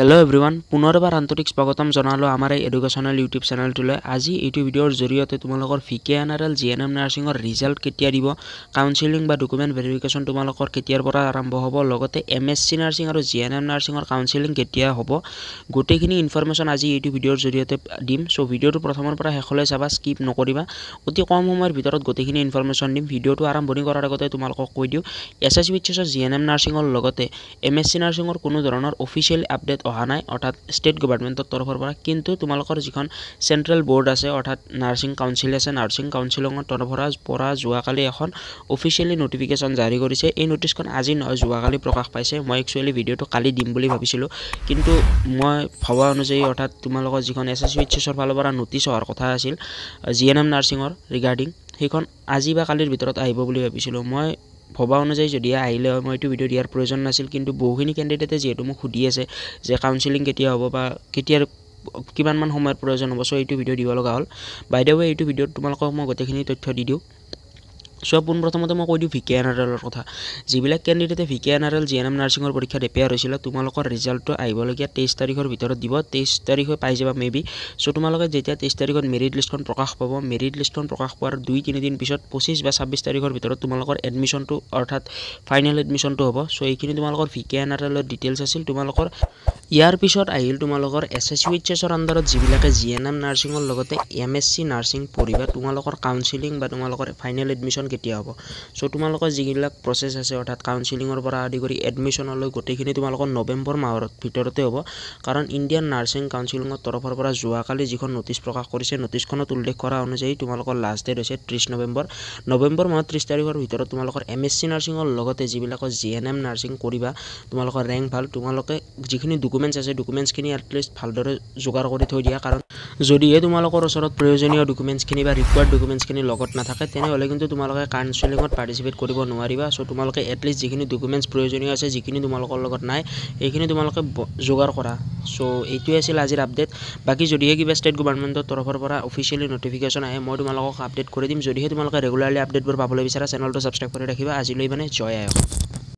hello' everyone পুনৰবাৰ আন্তৰিক স্বাগতম জনালোঁ আমাৰ এই এডুকেশ্যনেল ইউটিউব চেনেলটোলৈ আজি এইটো ভিডিঅ'ৰ জৰিয়তে তোমালোকৰ V K N R L G N M নাৰ্ছিঙৰ ৰিজাল্ট কেতিয়া দিব কাউঞ্চিলিং বা ডকুমেণ্ট ভেৰিফিকেশ্যন তোমালোকৰ কেতিয়াৰ পৰা আৰম্ভ হ'ব লগতে এম এছ চি নাৰ্ছিং আৰু জি এন এম নাৰ্ছিঙৰ কাউঞ্চিলিং কেতিয়া হ'ব গোটেইখিনি ইনফৰ্মেশ্যন আজি এইটো ভিডিঅ'ৰ জৰিয়তে দিম চ' ভিডিঅ'টো প্ৰথমৰ পৰা শেষলৈ চাবা স্কিপ নকৰিবা অতি কম সময়ৰ ভিতৰত গোটেইখিনি ইনফৰ্মেশ্যন দিম ভিডিঅ'টো আৰম্ভণি কৰাৰ আগতে তোমালোকক কৈ দিওঁ এছ এছ বি এইচ এছৰ জি এন এম নাৰ্ছিঙৰ লগতে এম এছ চি নাৰ্ছিঙৰ কোনো ধৰণৰ অফিচিয়েল আপডেট অহা নাই অৰ্থাৎ ষ্টেট গভৰ্নমেন্টৰ তৰফৰ পৰা কিন্তু তোমালোকৰ যিখন চেণ্ট্ৰেল বৰ্ড আছে অৰ্থাৎ নাৰ্ছিং কাউন্সিল আছে নাৰ্ছিং নাৰ্সিং তৰফৰ পৰা যোৱাকালি এখন অফিচিয়েলি ন'টিফিকেশ্যন জাৰি কৰিছে এই ন'টিছখন আজি নয় যাকালি প্ৰকাশ পাইছে মই একচুৱেলি ভিডিঅ'টো কালি দিম বুলি ভাবিছিলোঁ কিন্তু মই ভবা অনুযায়ী অৰ্থাৎ তোমালোকৰ যিখন এছ তোমালকৰ এইচ এছৰ ফালৰ পৰা ন'টিছ অহাৰ কথা আছিল জি এন এম নাৰ্ছিঙৰ ৰিগাৰ্ডিং সেইখন আজি বা কালিৰ ভিতৰত আহিব বুলি ভাবিছিলোঁ মই ভবা অনুযায়ী যদি আহিলে হয় মই এইটো ভিডিঅ' দিয়াৰ প্ৰয়োজন নাছিল কিন্তু বহুখিনি কেণ্ডিডেটে যিহেতু মোক সুধি আছে যে কাউন্সিলিং কেতিয়া হ'ব বা কেতিয়াৰ কিমানমান সময়ৰ প্ৰয়োজন হ'ব চ' এইটো ভিডিঅ' দিব লগা হ'ল বাইদেউ এইটো ভিডিঅ'ত তোমালোকক মই গোটেইখিনি তথ্য দি দিওঁ চোৱা পোনপ্ৰথমতে মই কৈ দিওঁ ভি কে এন আৰ এলৰ কথা যিবিলাক কেণ্ডিডেটে V K N R L G N M নাৰ্ছিঙৰ পৰীক্ষাত ৰিপেয়াৰ হৈছিলে তোমালোকৰ ৰিজাল্টটো আহিবলগীয়া তেইছ তাৰিখৰ ভিতৰত দিব তেইছ তাৰিখে পাই যাবা মে বি চ' তোমালোকে যেতিয়া তেইছ তাৰিখত মেৰিট লিষ্টখন প্ৰকাশ পাব মেৰিট লিষ্টখন প্ৰকাশ পোৱাৰ দুই তিনিদিন পিছত পঁচিছ বা ছাব্বিছ তাৰিখৰ ভিতৰত তোমালোকৰ এডমিশ্যনটো অৰ্থাৎ ফাইনেল এডমিশ্যনটো হ'ব চ' এইখিনি তোমালোকৰ ভি কে এন আৰ এলৰ ডিটেইলছ আছিল তোমালোকৰ ইয়াৰ পিছত আহিল তোমালোকৰ এছ এছ ইউ এইচ আণ্ডাৰত যিবিলাকে জি এন এম নাৰ্ছিঙৰ লগতে এম এছ চি নাৰ্ছিং পঢ়িবা তোমালোকৰ কাউন্সিলিং বা তোমালোকৰ ফাইনেল এডমিশ্যন কেতিয়া হ'ব চ' তোমালোকৰ যিবিলাক প্ৰচেছ আছে অৰ্থাৎ কাউন্সিলিঙৰ পৰা আদি কৰি এডমিশ্যনলৈ গোটেইখিনি তোমালোকৰ নৱেম্বৰ মাহৰ ভিতৰতে হ'ব কাৰণ ইণ্ডিয়ান নাৰ্ছিং কাউন্সিলিঙৰ তৰফৰ পৰা যোৱাকালি যিখন নটিছ প্ৰকাশ কৰিছে নটিছখনত উল্লেখ কৰা অনুযায়ী তোমালোকৰ লাষ্ট ডেট হৈছে ত্ৰিছ নৱেম্বৰ নৱেম্বৰ মাহৰ ত্ৰিছ তাৰিখৰ ভিতৰত তোমালোকৰ এম এছ চি নাৰ্ছিঙৰ লগতে যিবিলাকৰ জি এন এম নাৰ্ছিং কৰিবা তোমালোকৰ ৰেংক ভাল তোমালোকে যিখিনি ডকুমেণ্ট ডকুমেণ্টছ আছে ডকুমেণ্টছখিনি এটলিষ্ট ভালদৰে যোগাৰ কৰি থৈ দিয়া কাৰণ যদিহে তোমালোকৰ ওচৰত প্ৰয়োজনীয় ডকুমেণ্টছখিনি বা ৰিকুৱাৰ্ড ডকুমেণ্টছখিনি লগত নাথাকে তেনেহ'লে কিন্তু তোমালোকে কাউঞ্চেলিঙত পাৰ্টিচিপেট কৰিব নোৱাৰিবা চ' তোমালোকে এটলিষ্ট যিখিনি ডকুমেণ্টছ প্ৰয়োজনীয় আছে যিখিনি তোমালোকৰ লগত নাই সেইখিনি তোমালোকে যোগাৰ কৰা চ' এইটোৱে আছিল আজিৰ আপডেট বাকী যদিহে কিবা ষ্টেট গভৰ্ণমেণ্টৰ তৰফৰ পৰা অফিচিয়েলি নটিফিকেশ্যন আহে মই তোমালোকক আপডেট কৰি দিম যদিহে তোমালোকে ৰেগুলাৰলি আপডেটবোৰ পাবলৈ বিচাৰা চেনেলটো ছাবস্ক্ৰাইব কৰি ৰাখিবা আজিলৈ মানে জয় আয়ক